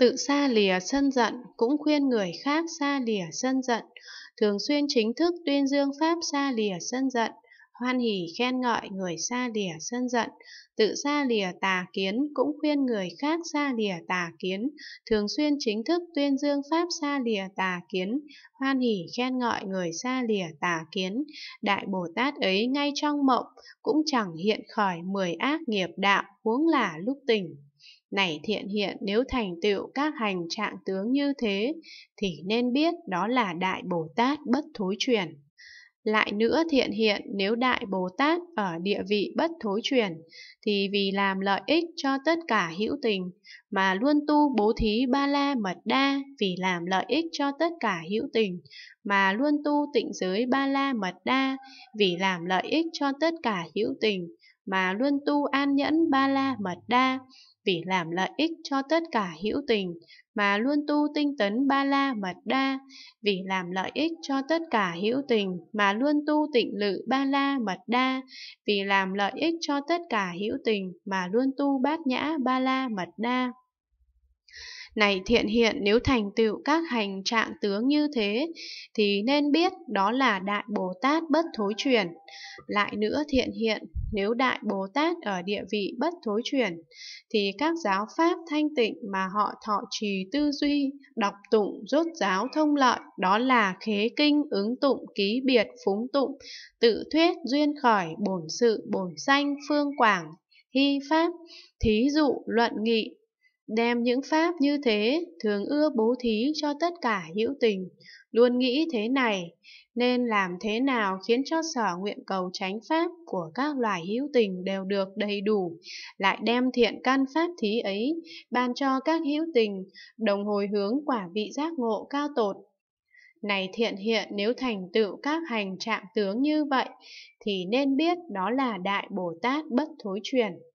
Tự xa lìa sân giận cũng khuyên người khác xa lìa sân giận, thường xuyên chính thức tuyên dương pháp xa lìa sân giận, hoan hỉ khen ngợi người xa lìa sân giận, tự xa lìa tà kiến cũng khuyên người khác xa lìa tà kiến, thường xuyên chính thức tuyên dương pháp xa lìa tà kiến, hoan hỉ khen ngợi người xa lìa tà kiến, đại Bồ Tát ấy ngay trong mộng cũng chẳng hiện khỏi mười ác nghiệp đạo huống là lúc tỉnh. Này thiện hiện nếu thành tựu các hành trạng tướng như thế, thì nên biết đó là Đại Bồ Tát bất thối chuyển. Lại nữa thiện hiện nếu Đại Bồ Tát ở địa vị bất thối chuyển, thì vì làm lợi ích cho tất cả hữu tình, mà luôn tu bố thí ba la mật đa vì làm lợi ích cho tất cả hữu tình, mà luôn tu tịnh giới ba la mật đa vì làm lợi ích cho tất cả hữu tình, mà luôn tu an nhẫn ba la mật đa, vì làm lợi ích cho tất cả hữu tình, mà luôn tu tinh tấn ba la mật đa, vì làm lợi ích cho tất cả hữu tình, mà luôn tu tịnh lự ba la mật đa, vì làm lợi ích cho tất cả hữu tình, mà luôn tu bát nhã ba la mật đa. Này thiện hiện nếu thành tựu các hành trạng tướng như thế thì nên biết đó là Đại Bồ Tát bất thối chuyển. Lại nữa thiện hiện nếu Đại Bồ Tát ở địa vị bất thối chuyển, thì các giáo pháp thanh tịnh mà họ thọ trì tư duy, đọc tụng, rốt giáo thông lợi, đó là khế kinh, ứng tụng, ký biệt, phúng tụng, tự thuyết, duyên khởi, bổn sự, bổn sanh, phương quảng, hy pháp, thí dụ, luận nghị, đem những pháp như thế thường ưa bố thí cho tất cả hữu tình, luôn nghĩ thế này, nên làm thế nào khiến cho sở nguyện cầu tránh pháp của các loài hữu tình đều được đầy đủ, lại đem thiện căn pháp thí ấy ban cho các hữu tình, đồng hồi hướng quả vị giác ngộ cao tột. Này thiện hiện nếu thành tựu các hành trạng tướng như vậy, thì nên biết đó là Đại Bồ Tát bất thối chuyển.